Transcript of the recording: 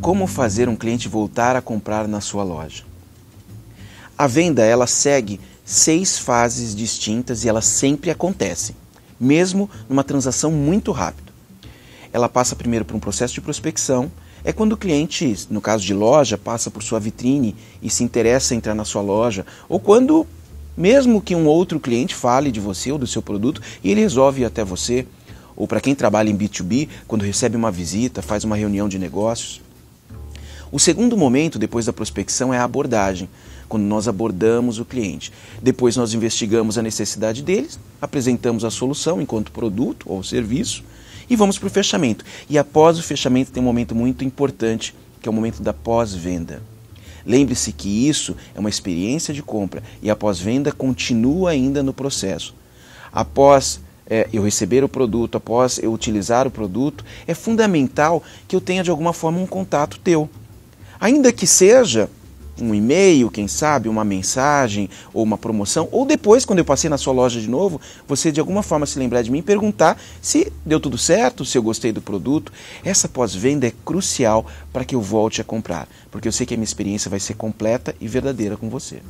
Como fazer um cliente voltar a comprar na sua loja? A venda ela segue seis fases distintas e ela sempre acontece, mesmo numa transação muito rápida. Ela passa primeiro por um processo de prospecção, é quando o cliente, no caso de loja, passa por sua vitrine e se interessa em entrar na sua loja, ou quando mesmo que um outro cliente fale de você ou do seu produto e ele resolve ir até você, ou para quem trabalha em B2B, quando recebe uma visita, faz uma reunião de negócios. O segundo momento, depois da prospecção, é a abordagem, quando nós abordamos o cliente. Depois nós investigamos a necessidade deles, apresentamos a solução enquanto produto ou serviço e vamos para o fechamento. E após o fechamento tem um momento muito importante, que é o momento da pós-venda. Lembre-se que isso é uma experiência de compra e a pós-venda continua ainda no processo. Após é, eu receber o produto, após eu utilizar o produto, é fundamental que eu tenha de alguma forma um contato teu ainda que seja um e-mail, quem sabe, uma mensagem ou uma promoção, ou depois, quando eu passei na sua loja de novo, você de alguma forma se lembrar de mim e perguntar se deu tudo certo, se eu gostei do produto. Essa pós-venda é crucial para que eu volte a comprar, porque eu sei que a minha experiência vai ser completa e verdadeira com você.